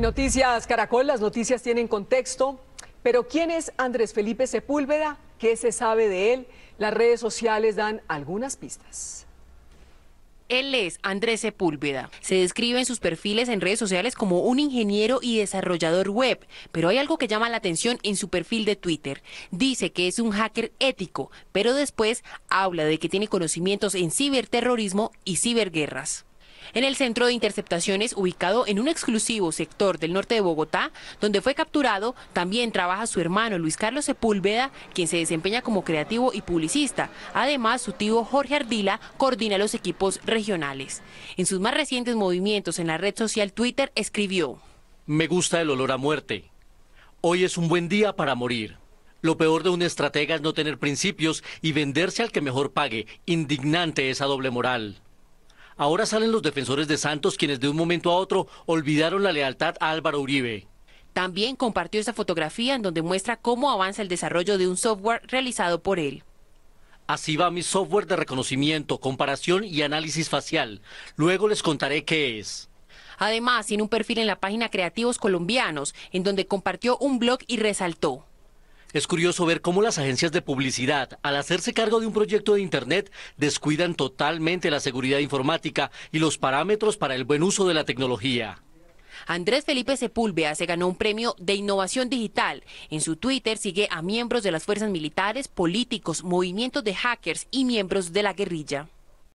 Noticias Caracol, las noticias tienen contexto, pero ¿quién es Andrés Felipe Sepúlveda? ¿Qué se sabe de él? Las redes sociales dan algunas pistas. Él es Andrés Sepúlveda. Se describe en sus perfiles en redes sociales como un ingeniero y desarrollador web, pero hay algo que llama la atención en su perfil de Twitter. Dice que es un hacker ético, pero después habla de que tiene conocimientos en ciberterrorismo y ciberguerras en el centro de interceptaciones ubicado en un exclusivo sector del norte de Bogotá, donde fue capturado, también trabaja su hermano Luis Carlos Sepúlveda, quien se desempeña como creativo y publicista. Además, su tío Jorge Ardila coordina los equipos regionales. En sus más recientes movimientos en la red social Twitter escribió, Me gusta el olor a muerte. Hoy es un buen día para morir. Lo peor de un estratega es no tener principios y venderse al que mejor pague. Indignante esa doble moral. Ahora salen los defensores de Santos quienes de un momento a otro olvidaron la lealtad a Álvaro Uribe. También compartió esta fotografía en donde muestra cómo avanza el desarrollo de un software realizado por él. Así va mi software de reconocimiento, comparación y análisis facial. Luego les contaré qué es. Además, tiene un perfil en la página Creativos Colombianos, en donde compartió un blog y resaltó. Es curioso ver cómo las agencias de publicidad, al hacerse cargo de un proyecto de Internet, descuidan totalmente la seguridad informática y los parámetros para el buen uso de la tecnología. Andrés Felipe Sepúlveda se ganó un premio de innovación digital. En su Twitter sigue a miembros de las fuerzas militares, políticos, movimientos de hackers y miembros de la guerrilla.